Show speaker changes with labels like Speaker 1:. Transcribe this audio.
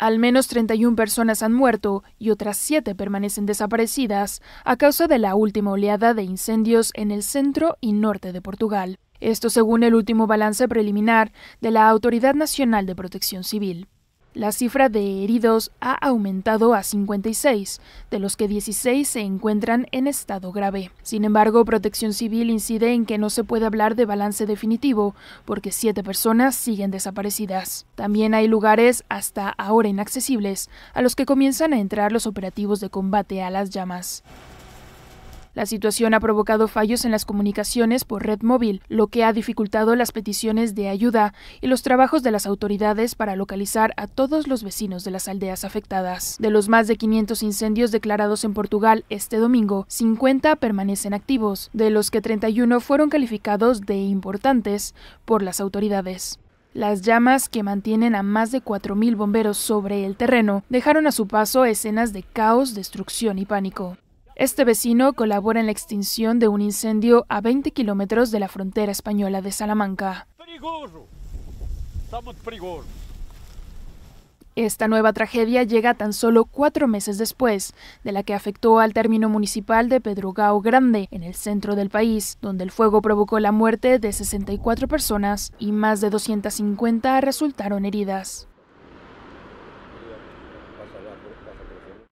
Speaker 1: Al menos 31 personas han muerto y otras siete permanecen desaparecidas a causa de la última oleada de incendios en el centro y norte de Portugal. Esto según el último balance preliminar de la Autoridad Nacional de Protección Civil. La cifra de heridos ha aumentado a 56, de los que 16 se encuentran en estado grave. Sin embargo, Protección Civil incide en que no se puede hablar de balance definitivo, porque siete personas siguen desaparecidas. También hay lugares hasta ahora inaccesibles a los que comienzan a entrar los operativos de combate a las llamas. La situación ha provocado fallos en las comunicaciones por red móvil, lo que ha dificultado las peticiones de ayuda y los trabajos de las autoridades para localizar a todos los vecinos de las aldeas afectadas. De los más de 500 incendios declarados en Portugal este domingo, 50 permanecen activos, de los que 31 fueron calificados de importantes por las autoridades. Las llamas que mantienen a más de 4.000 bomberos sobre el terreno dejaron a su paso escenas de caos, destrucción y pánico. Este vecino colabora en la extinción de un incendio a 20 kilómetros de la frontera española de Salamanca. Esta nueva tragedia llega tan solo cuatro meses después de la que afectó al término municipal de Gao Grande, en el centro del país, donde el fuego provocó la muerte de 64 personas y más de 250 resultaron heridas.